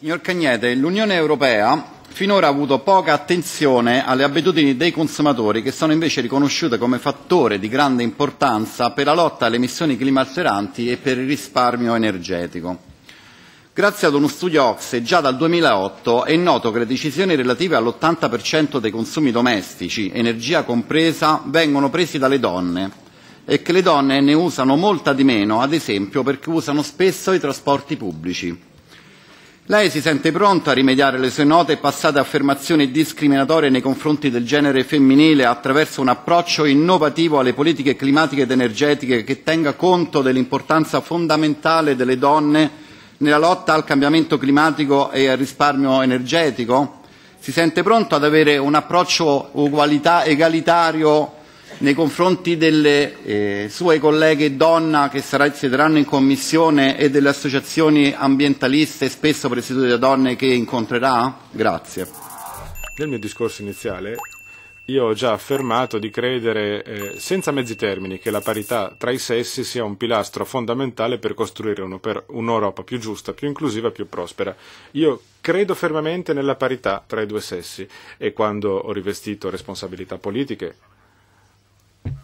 Signor Cagnete, l'Unione Europea finora ha avuto poca attenzione alle abitudini dei consumatori che sono invece riconosciute come fattore di grande importanza per la lotta alle emissioni climalteranti e per il risparmio energetico. Grazie ad uno studio OXE già dal 2008 è noto che le decisioni relative all'80% dei consumi domestici, energia compresa, vengono presi dalle donne e che le donne ne usano molta di meno, ad esempio perché usano spesso i trasporti pubblici. Lei si sente pronta a rimediare le sue note e passate affermazioni discriminatorie nei confronti del genere femminile attraverso un approccio innovativo alle politiche climatiche ed energetiche che tenga conto dell'importanza fondamentale delle donne nella lotta al cambiamento climatico e al risparmio energetico? Si sente pronto ad avere un approccio egalitario nei confronti delle eh, sue colleghe donna che siederanno in commissione e delle associazioni ambientaliste spesso presiedute da donne che incontrerà? Grazie. Nel mio discorso iniziale io ho già affermato di credere eh, senza mezzi termini che la parità tra i sessi sia un pilastro fondamentale per costruire un'Europa più giusta, più inclusiva, più prospera. Io credo fermamente nella parità tra i due sessi e quando ho rivestito responsabilità politiche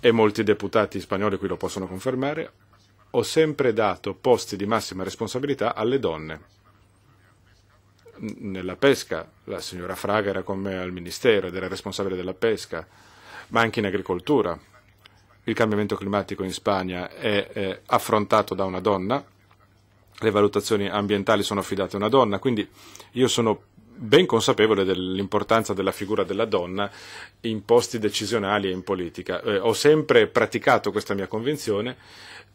e molti deputati spagnoli qui lo possono confermare, ho sempre dato posti di massima responsabilità alle donne. Nella pesca, la signora Fraga era con me al Ministero ed era responsabile della pesca, ma anche in agricoltura. Il cambiamento climatico in Spagna è, è affrontato da una donna, le valutazioni ambientali sono affidate a una donna, quindi io sono ben consapevole dell'importanza della figura della donna in posti decisionali e in politica. Eh, ho sempre praticato questa mia convinzione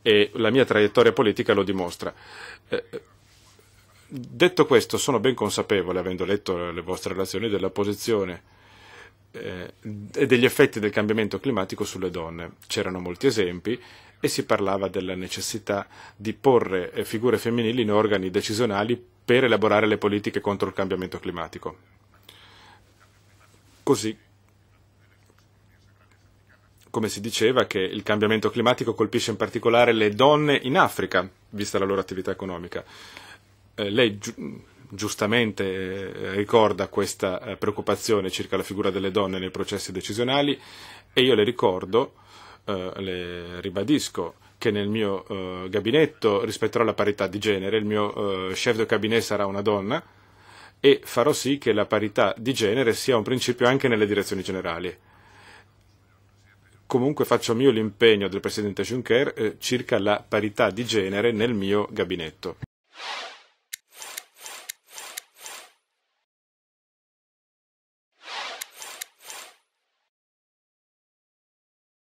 e la mia traiettoria politica lo dimostra. Eh, detto questo, sono ben consapevole, avendo letto le vostre relazioni, della posizione eh, e degli effetti del cambiamento climatico sulle donne. C'erano molti esempi e si parlava della necessità di porre eh, figure femminili in organi decisionali per elaborare le politiche contro il cambiamento climatico. Così come si diceva che il cambiamento climatico colpisce in particolare le donne in Africa, vista la loro attività economica. Eh, lei gi- giustamente eh, ricorda questa eh, preoccupazione circa la figura delle donne nei processi decisionali e io le ricordo, eh, le ribadisco, che nel mio eh, gabinetto rispetterò la parità di genere, il mio eh, chef de cabinet sarà una donna e farò sì che la parità di genere sia un principio anche nelle direzioni generali. Comunque faccio mio l'impegno del Presidente Juncker eh, circa la parità di genere nel mio gabinetto.